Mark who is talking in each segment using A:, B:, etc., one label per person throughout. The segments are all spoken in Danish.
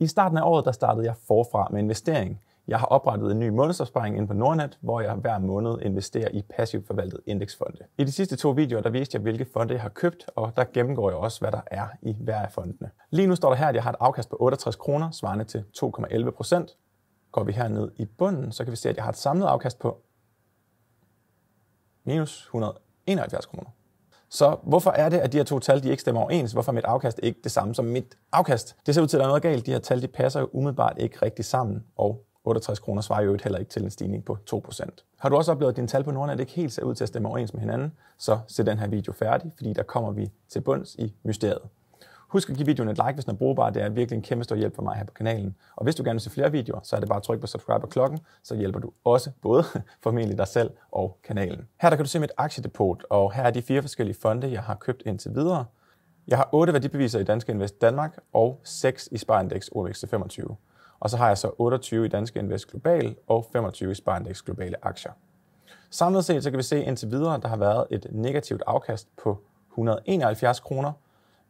A: I starten af året der startede jeg forfra med investering. Jeg har oprettet en ny månedsopsparing ind på Nordnet, hvor jeg hver måned investerer i passivt forvaltet indeksfonde. I de sidste to videoer, der viste jeg, hvilke fonde jeg har købt, og der gennemgår jeg også, hvad der er i hver af fondene. Lige nu står der her, at jeg har et afkast på 68 kroner, svarende til 2,11 procent. Går vi herned i bunden, så kan vi se, at jeg har et samlet afkast på minus 171 kroner. Så hvorfor er det, at de her to tal de ikke stemmer overens? Hvorfor er mit afkast ikke det samme som mit afkast? Det ser ud til, at der er noget galt. De her tal de passer jo umiddelbart ikke rigtig sammen, og 68 kroner svarer jo heller ikke til en stigning på 2%. Har du også oplevet, at dine tal på Nordnet ikke helt ser ud til at stemme overens med hinanden, så se den her video færdig, fordi der kommer vi til bunds i mysteriet. Husk at give videoen et like, hvis den er brugbar. Det er virkelig en kæmpe stor hjælp for mig her på kanalen. Og hvis du gerne vil se flere videoer, så er det bare at trykke på subscribe og klokken, så hjælper du også både formentlig dig selv og kanalen. Her der kan du se mit aktiedepot, og her er de fire forskellige fonde, jeg har købt indtil videre. Jeg har 8 værdibeviser i Danske Invest Danmark og 6 i Sparindex OVX 25. Og så har jeg så 28 i Danske Invest Global og 25 i Sparindex Globale Aktier. Samlet set så kan vi se indtil videre, der har været et negativt afkast på 171 kroner,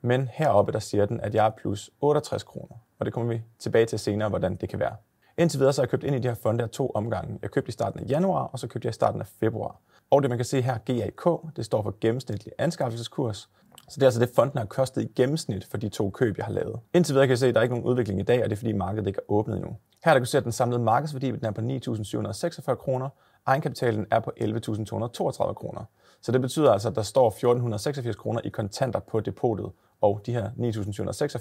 A: men heroppe der siger den, at jeg er plus 68 kroner, og det kommer vi tilbage til senere, hvordan det kan være. Indtil videre så har jeg købt ind i de her fonde her to omgange. Jeg købte i starten af januar, og så købte jeg i starten af februar. Og det man kan se her, GAK, det står for gennemsnitlig anskaffelseskurs. Så det er altså det, fonden har kostet i gennemsnit for de to køb, jeg har lavet. Indtil videre kan jeg se, at der er ikke nogen udvikling i dag, og det er fordi markedet ikke er åbnet endnu. Her der kan du se, at den samlede markedsværdi den er på 9.746 kroner, egenkapitalen er på 11.232 kroner. Så det betyder altså, at der står 1.486 kroner i kontanter på depotet, og de her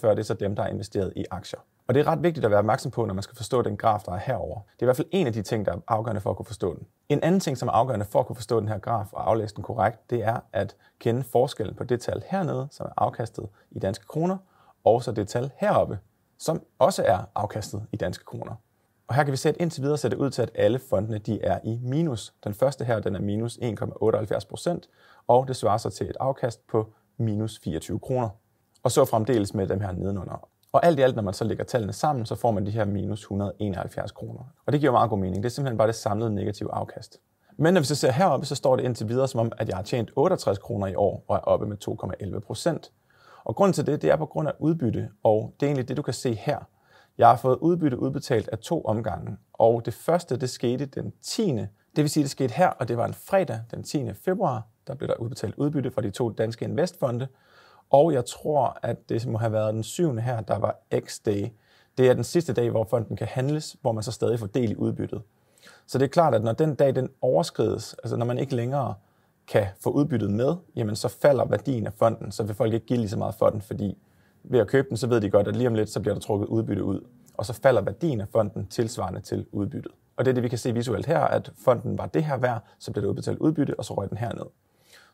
A: 9.746, det er så dem, der er investeret i aktier. Og det er ret vigtigt at være opmærksom på, når man skal forstå den graf, der er herover. Det er i hvert fald en af de ting, der er afgørende for at kunne forstå den. En anden ting, som er afgørende for at kunne forstå den her graf og aflæse den korrekt, det er at kende forskellen på det tal hernede, som er afkastet i danske kroner, og så det tal heroppe, som også er afkastet i danske kroner. Og her kan vi se, indtil videre sætte ud til, at alle fondene de er i minus. Den første her, den er minus 1,78 procent, og det svarer sig til et afkast på minus 24 kroner og så fremdeles med dem her nedenunder. Og alt i alt, når man så lægger tallene sammen, så får man de her minus 171 kroner. Og det giver meget god mening. Det er simpelthen bare det samlede negative afkast. Men når vi så ser heroppe, så står det indtil videre som om, at jeg har tjent 68 kroner i år og er oppe med 2,11 procent. Og grunden til det, det er på grund af udbytte, og det er egentlig det, du kan se her. Jeg har fået udbytte udbetalt af to omgange, og det første, det skete den 10. Det vil sige, det skete her, og det var en fredag den 10. februar, der blev der udbetalt udbytte fra de to danske investfonde, og jeg tror, at det må have været den syvende her, der var X-Day. Det er den sidste dag, hvor fonden kan handles, hvor man så stadig får del i udbyttet. Så det er klart, at når den dag den overskrides, altså når man ikke længere kan få udbyttet med, jamen så falder værdien af fonden, så vil folk ikke give lige så meget for den, fordi ved at købe den, så ved de godt, at lige om lidt, så bliver der trukket udbytte ud, og så falder værdien af fonden tilsvarende til udbyttet. Og det er det, vi kan se visuelt her, at fonden var det her værd, så blev der udbetalt udbytte, og så røg den herned.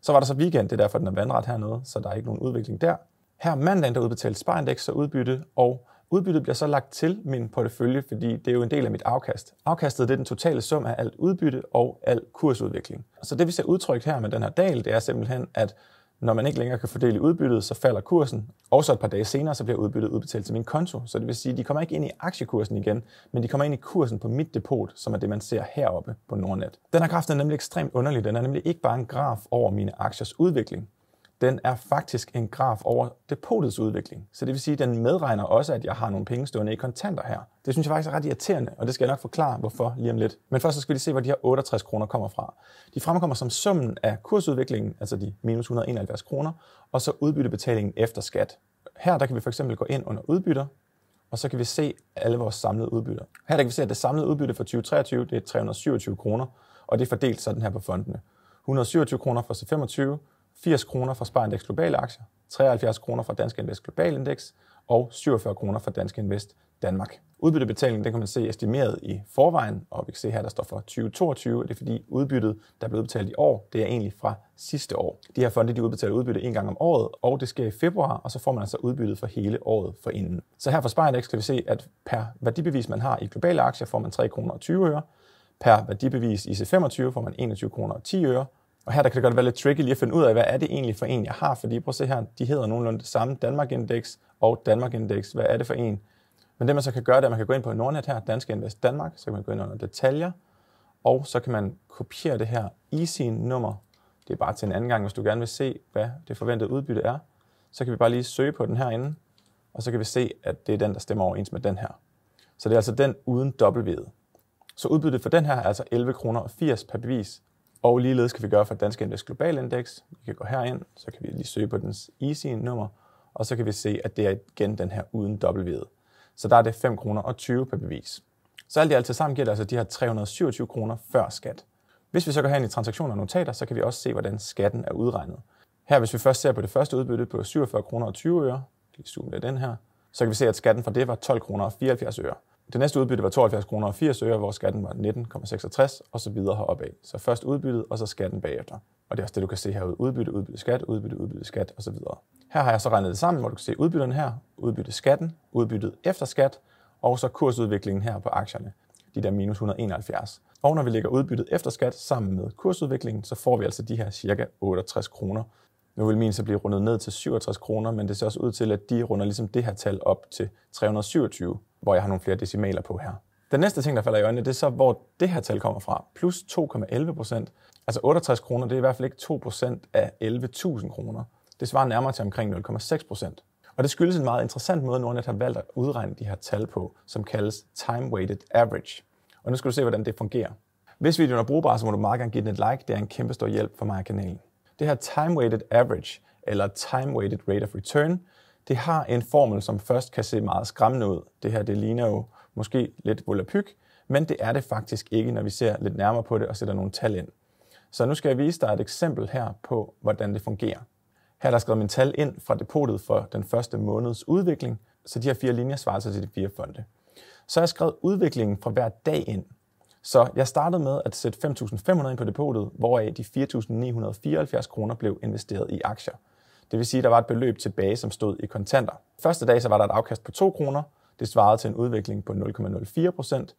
A: Så var der så weekend, det er derfor, den er vandret hernede, så der er ikke nogen udvikling der. Her mandag, der udbetales sparindex og udbytte, og udbyttet bliver så lagt til min portefølje, fordi det er jo en del af mit afkast. Afkastet det er den totale sum af alt udbytte og al kursudvikling. Så det, vi ser udtrykt her med den her dal, det er simpelthen, at når man ikke længere kan fordele udbyttet, så falder kursen, og så et par dage senere, så bliver udbyttet udbetalt til min konto. Så det vil sige, at de kommer ikke ind i aktiekursen igen, men de kommer ind i kursen på mit depot, som er det, man ser heroppe på Nordnet. Den her graf er nemlig ekstremt underlig. Den er nemlig ikke bare en graf over mine aktiers udvikling. Den er faktisk en graf over depotets udvikling. Så det vil sige, at den medregner også, at jeg har nogle penge stående i kontanter her. Det synes jeg faktisk er ret irriterende, og det skal jeg nok forklare, hvorfor lige om lidt. Men først så skal vi lige se, hvor de her 68 kroner kommer fra. De fremkommer som summen af kursudviklingen, altså de minus 171 kroner, og så udbyttebetalingen efter skat. Her der kan vi for eksempel gå ind under udbytter, og så kan vi se alle vores samlede udbytter. Her der kan vi se, at det samlede udbytte for 2023 det er 327 kroner, og det er fordelt sådan her på fondene. 127 kroner fra C25, 80 kroner fra Sparindex Globale Aktier, 73 kroner fra Dansk Invest Global Index og 47 kroner fra Dansk Invest Danmark. Udbyttebetalingen den kan man se estimeret i forvejen, og vi kan se her, der står for 2022, og det er fordi udbyttet, der blev udbetalt i år, det er egentlig fra sidste år. De her fonde de udbetaler udbytte en gang om året, og det sker i februar, og så får man altså udbyttet for hele året for inden. Så her fra Sparenex kan vi se, at per værdibevis, man har i globale aktier, får man 3,20 kr. Per værdibevis i C25 får man 21 kroner og 10 øre, og her der kan det godt være lidt tricky lige at finde ud af, hvad er det egentlig for en, jeg har, fordi prøv at se her, de hedder nogenlunde det samme, Danmark Index og Danmark Index, hvad er det for en? Men det man så kan gøre, det er, at man kan gå ind på Nordnet her, Danske Invest Danmark, så kan man gå ind under detaljer, og så kan man kopiere det her sin nummer Det er bare til en anden gang, hvis du gerne vil se, hvad det forventede udbytte er. Så kan vi bare lige søge på den herinde, og så kan vi se, at det er den, der stemmer overens med den her. Så det er altså den uden dobbeltvede. Så udbyttet for den her er altså 11 kr. 80 per bevis. Og ligeledes kan vi gøre for Danske Indeks Global Index. Vi kan gå herind, så kan vi lige søge på dens easy nummer, og så kan vi se, at det er igen den her uden dobbeltvede. Så der er det 5 kroner og 20 per bevis. Så alt i alt til sammen giver det altså de her 327 kroner før skat. Hvis vi så går hen i transaktioner og notater, så kan vi også se, hvordan skatten er udregnet. Her, hvis vi først ser på det første udbytte på 47 kroner og 20 øre, lige zoom lidt den her, så kan vi se, at skatten fra det var 12 kroner og 74 øre det næste udbytte var 72 kroner og 80 øre, hvor skatten var 19,66 og så videre af. Så først udbyttet, og så skatten bagefter. Og det er også det, du kan se herude. Udbytte, udbytte, skat, udbytte, udbytte, skat og så videre. Her har jeg så regnet det sammen, hvor du kan se udbytterne her, udbytte skatten, udbyttet efter skat, og så kursudviklingen her på aktierne, de der minus 171. Og når vi lægger udbyttet efter skat sammen med kursudviklingen, så får vi altså de her cirka 68 kroner. Nu vil min så blive rundet ned til 67 kroner, men det ser også ud til, at de runder ligesom det her tal op til 327 hvor jeg har nogle flere decimaler på her. Den næste ting, der falder i øjnene, det er så, hvor det her tal kommer fra. Plus 2,11 procent. Altså 68 kroner, det er i hvert fald ikke 2 procent af 11.000 kroner. Det svarer nærmere til omkring 0,6 procent. Og det skyldes en meget interessant måde, Nordnet har valgt at udregne de her tal på, som kaldes time-weighted average. Og nu skal du se, hvordan det fungerer. Hvis videoen er brugbar, så må du meget gerne give den et like. Det er en kæmpe stor hjælp for mig og kanalen. Det her time-weighted average, eller time-weighted rate of return, det har en formel, som først kan se meget skræmmende ud. Det her, det ligner jo måske lidt volapyk, men det er det faktisk ikke, når vi ser lidt nærmere på det og sætter nogle tal ind. Så nu skal jeg vise dig et eksempel her på, hvordan det fungerer. Her er der skrevet min tal ind fra depotet for den første måneds udvikling, så de her fire linjer svarer sig altså til de fire fonde. Så har jeg skrevet udviklingen fra hver dag ind. Så jeg startede med at sætte 5.500 ind på depotet, hvoraf de 4.974 kroner blev investeret i aktier. Det vil sige, at der var et beløb tilbage, som stod i kontanter. Første dag så var der et afkast på 2 kroner. Det svarede til en udvikling på 0,04 procent,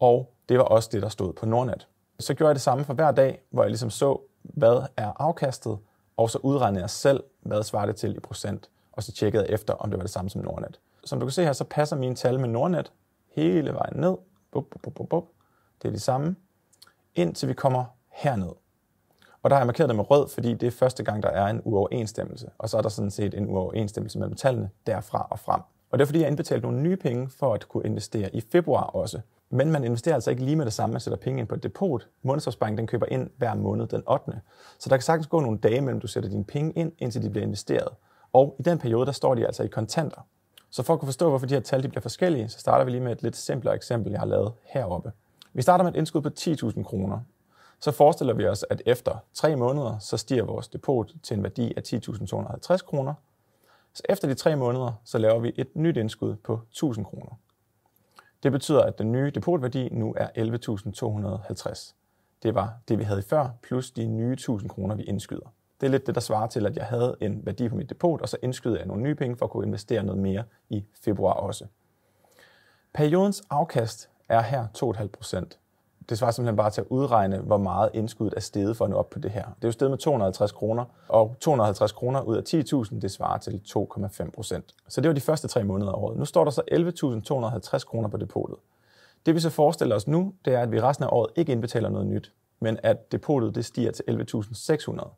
A: og det var også det, der stod på Nordnet. Så gjorde jeg det samme for hver dag, hvor jeg ligesom så, hvad er afkastet, og så udregnede jeg selv, hvad svarer det til i procent, og så tjekkede jeg efter, om det var det samme som Nordnet. Som du kan se her, så passer mine tal med Nordnet hele vejen ned. Bup, bup, bup, bup. Det er det samme, indtil vi kommer herned. Og der har jeg markeret det med rød, fordi det er første gang, der er en uoverensstemmelse. Og så er der sådan set en uoverensstemmelse mellem tallene derfra og frem. Og det er fordi, jeg indbetalte nogle nye penge for at kunne investere i februar også. Men man investerer altså ikke lige med det samme, man sætter penge ind på et depot. Månedsopsparingen den køber ind hver måned den 8. Så der kan sagtens gå nogle dage mellem, du sætter dine penge ind, indtil de bliver investeret. Og i den periode, der står de altså i kontanter. Så for at kunne forstå, hvorfor de her tal de bliver forskellige, så starter vi lige med et lidt simplere eksempel, jeg har lavet heroppe. Vi starter med et indskud på 10.000 kroner, så forestiller vi os, at efter tre måneder, så stiger vores depot til en værdi af 10.250 kroner. Så efter de tre måneder, så laver vi et nyt indskud på 1.000 kroner. Det betyder, at den nye depotværdi nu er 11.250. Det var det, vi havde før, plus de nye 1.000 kroner, vi indskyder. Det er lidt det, der svarer til, at jeg havde en værdi på mit depot, og så indskyder jeg nogle nye penge for at kunne investere noget mere i februar også. Periodens afkast er her 2,5 procent det svarer simpelthen bare til at udregne, hvor meget indskuddet er steget for at nå op på det her. Det er jo steget med 250 kroner, og 250 kroner ud af 10.000, det svarer til 2,5 procent. Så det var de første tre måneder af året. Nu står der så 11.250 kroner på depotet. Det vi så forestiller os nu, det er, at vi resten af året ikke indbetaler noget nyt, men at depotet det stiger til 11.600.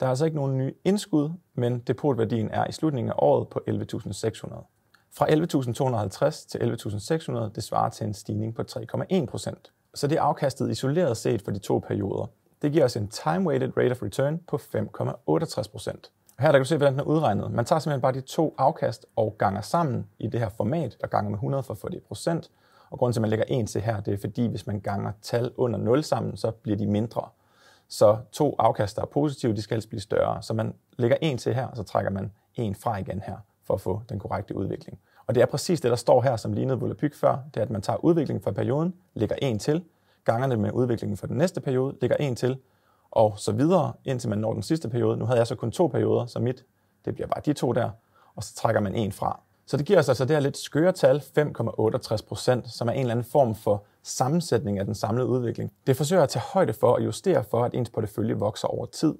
A: Der er altså ikke nogen nye indskud, men depotværdien er i slutningen af året på 11.600. Fra 11.250 til 11.600, det svarer til en stigning på 3,1 procent. Så det er afkastet isoleret set for de to perioder. Det giver os en time-weighted rate of return på 5,68 Og her der kan du se, hvordan den er udregnet. Man tager simpelthen bare de to afkast og ganger sammen i det her format, der ganger med 100 for at få det i procent. Og grunden til, at man lægger 1 til her, det er fordi, hvis man ganger tal under 0 sammen, så bliver de mindre. Så to afkast, der er positive, de skal helst blive større. Så man lægger 1 til her, og så trækker man 1 fra igen her, for at få den korrekte udvikling. Og det er præcis det, der står her, som lignede Volapyk før, det er, at man tager udviklingen fra perioden, lægger en til, ganger det med udviklingen for den næste periode, lægger en til, og så videre, indtil man når den sidste periode. Nu havde jeg så kun to perioder, så mit, det bliver bare de to der, og så trækker man en fra. Så det giver os altså det her lidt skøre tal, 5,68 procent, som er en eller anden form for sammensætning af den samlede udvikling. Det forsøger at tage højde for og justere for, at ens portefølje vokser over tid,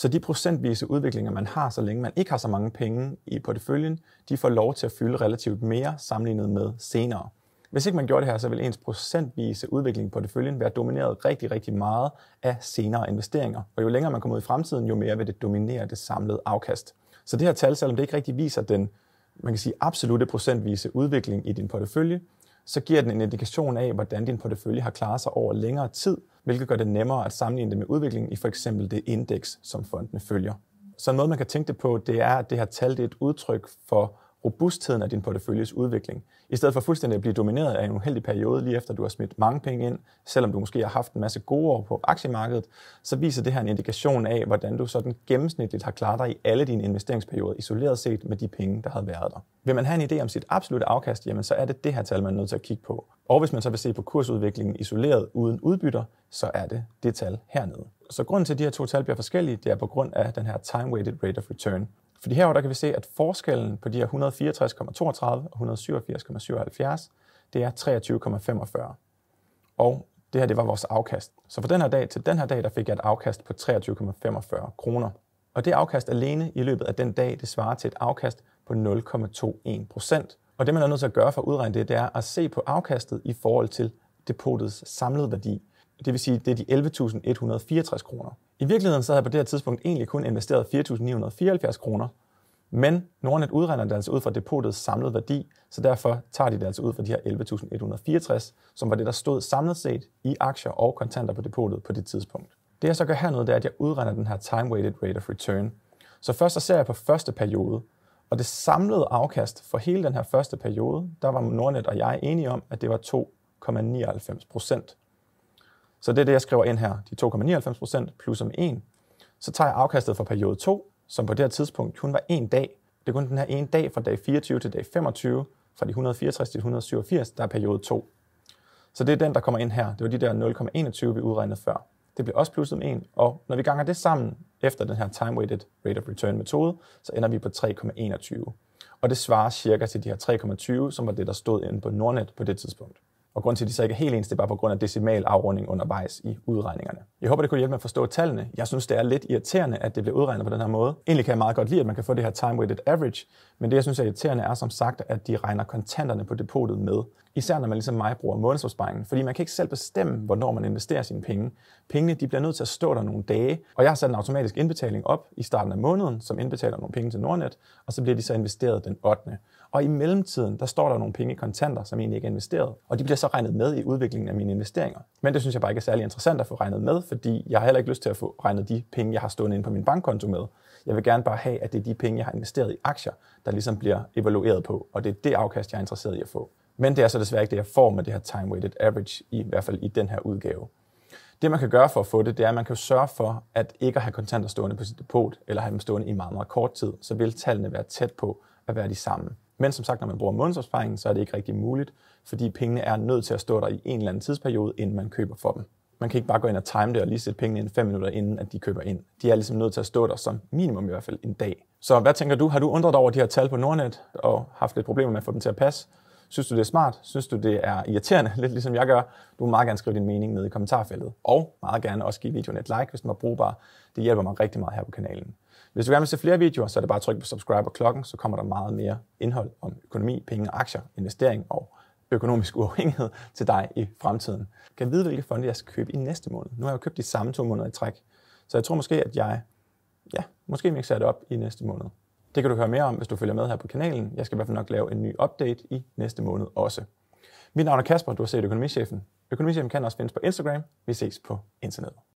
A: så de procentvise udviklinger, man har, så længe man ikke har så mange penge i porteføljen, de får lov til at fylde relativt mere sammenlignet med senere. Hvis ikke man gjorde det her, så vil ens procentvise udvikling i porteføljen være domineret rigtig, rigtig meget af senere investeringer. Og jo længere man kommer ud i fremtiden, jo mere vil det dominere det samlede afkast. Så det her tal, selvom det ikke rigtig viser den man kan sige, absolute procentvise udvikling i din portefølje, så giver den en indikation af, hvordan din portefølje har klaret sig over længere tid, hvilket gør det nemmere at sammenligne det med udviklingen i for eksempel det indeks, som fondene følger. Så en måde, man kan tænke det på, det er, at det her tal det er et udtryk for robustheden af din porteføljes udvikling, i stedet for fuldstændig at blive domineret af en uheldig periode, lige efter du har smidt mange penge ind, selvom du måske har haft en masse gode år på aktiemarkedet, så viser det her en indikation af, hvordan du sådan gennemsnitligt har klaret dig i alle dine investeringsperioder, isoleret set med de penge, der har været der. Vil man have en idé om sit absolutte afkast, jamen så er det det her tal, man er nødt til at kigge på. Og hvis man så vil se på kursudviklingen isoleret uden udbytter, så er det det tal hernede. Så grunden til, at de her to tal bliver forskellige, det er på grund af den her time-weighted rate of return. Fordi herover der kan vi se, at forskellen på de her 164,32 og 187,77, det er 23,45. Og det her, det var vores afkast. Så fra den her dag til den her dag, der fik jeg et afkast på 23,45 kroner. Og det afkast alene i løbet af den dag, det svarer til et afkast på 0,21 procent. Og det, man er nødt til at gøre for at udregne det, det er at se på afkastet i forhold til depotets samlede værdi det vil sige, det er de 11.164 kroner. I virkeligheden så havde jeg på det her tidspunkt egentlig kun investeret 4.974 kroner, men Nordnet udregner det altså ud fra depotets samlede værdi, så derfor tager de det altså ud fra de her 11.164, som var det, der stod samlet set i aktier og kontanter på depotet på det tidspunkt. Det jeg så gør hernede, det er, at jeg udregner den her time-weighted rate of return. Så først så ser jeg på første periode, og det samlede afkast for hele den her første periode, der var Nordnet og jeg enige om, at det var 2,99 procent. Så det er det, jeg skriver ind her, de 2,99 procent plus om 1. Så tager jeg afkastet for periode 2, som på det her tidspunkt kun var en dag. Det er kun den her en dag fra dag 24 til dag 25, fra de 164 til 187, der er periode 2. Så det er den, der kommer ind her. Det var de der 0,21, vi udregnede før. Det bliver også plusset om 1, og når vi ganger det sammen efter den her time-weighted rate of return metode, så ender vi på 3,21. Og det svarer cirka til de her 3,20, som var det, der stod inde på Nordnet på det tidspunkt. Og grund til, at de så ikke er helt ens, det er bare på grund af decimal afrunding undervejs i udregningerne. Jeg håber, det kunne hjælpe med at forstå tallene. Jeg synes, det er lidt irriterende, at det bliver udregnet på den her måde. Egentlig kan jeg meget godt lide, at man kan få det her time-weighted average, men det, jeg synes er irriterende, er som sagt, at de regner kontanterne på depotet med. Især når man ligesom mig bruger månedsopsparingen, fordi man kan ikke selv bestemme, hvornår man investerer sine penge. Pengene de bliver nødt til at stå der nogle dage, og jeg har sat en automatisk indbetaling op i starten af måneden, som indbetaler nogle penge til Nordnet, og så bliver de så investeret den 8. Og i mellemtiden, der står der nogle penge i kontanter, som egentlig ikke er investeret, og de bliver så regnet med i udviklingen af mine investeringer. Men det synes jeg bare ikke er særlig interessant at få regnet med, fordi jeg har heller ikke lyst til at få regnet de penge, jeg har stående inde på min bankkonto med. Jeg vil gerne bare have, at det er de penge, jeg har investeret i aktier, der ligesom bliver evalueret på, og det er det afkast, jeg er interesseret i at få. Men det er så desværre ikke det, jeg får med det her time-weighted average, i hvert fald i den her udgave. Det, man kan gøre for at få det, det er, at man kan sørge for, at ikke at have kontanter stående på sit depot, eller have dem stående i meget, meget kort tid, så vil tallene være tæt på at være de samme. Men som sagt, når man bruger månedsopsparingen, så er det ikke rigtig muligt, fordi pengene er nødt til at stå der i en eller anden tidsperiode, inden man køber for dem. Man kan ikke bare gå ind og time det og lige sætte pengene ind 5 minutter, inden at de køber ind. De er ligesom nødt til at stå der som minimum i hvert fald en dag. Så hvad tænker du? Har du undret dig over de her tal på Nordnet og haft lidt problemer med at få dem til at passe? Synes du, det er smart? Synes du, det er irriterende? Lidt ligesom jeg gør. Du må meget gerne skrive din mening ned i kommentarfeltet. Og meget gerne også give videoen et like, hvis den var brugbar. Det hjælper mig rigtig meget her på kanalen. Hvis du gerne vil se flere videoer, så er det bare at trykke på subscribe og klokken, så kommer der meget mere indhold om økonomi, penge, aktier, investering og økonomisk uafhængighed til dig i fremtiden. Kan jeg vide, hvilke fonde jeg skal købe i næste måned? Nu har jeg jo købt de samme to måneder i træk, så jeg tror måske, at jeg, ja, måske mixer det op i næste måned. Det kan du høre mere om, hvis du følger med her på kanalen. Jeg skal i hvert fald nok lave en ny update i næste måned også. Mit navn er Kasper, du har set Økonomichefen. Økonomichefen kan også findes på Instagram. Vi ses på internettet.